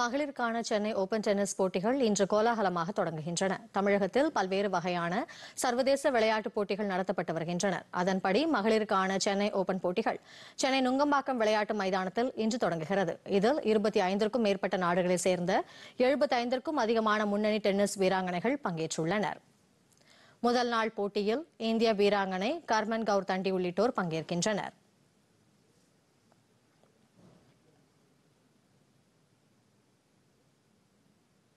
மகளிருக்கான Chennai open tennis போட்டிகள் இன்று கோலாகலமாக தொடங்குகின்றன தமிழகத்தில் பல்வேறு வகையான சர்வதேச விளையாட்டுப் போட்டிகள் நடத்தப்பட்டு வருகின்றன அதன்படி மகளிருக்கான சென்னை ஓபன் போட்டிகள் சென்னை நுங்கம்பாக்கம் விளையாட்டு மைதானத்தில் இன்று தொடங்குகிறது இதில் இருபத்தி ஐந்திற்கும் மேற்பட்ட நாடுகளைச் சேர்ந்த எழுபத்தைந்திற்கும் அதிகமான முன்னணி டென்னிஸ் வீராங்கனைகள் பங்கேற்றுள்ளனர் முதல் நாள் போட்டியில் இந்திய வீராங்கனை கர்மன் கவுர் தண்டி உள்ளிட்டோர் பங்கேற்கின்றனர்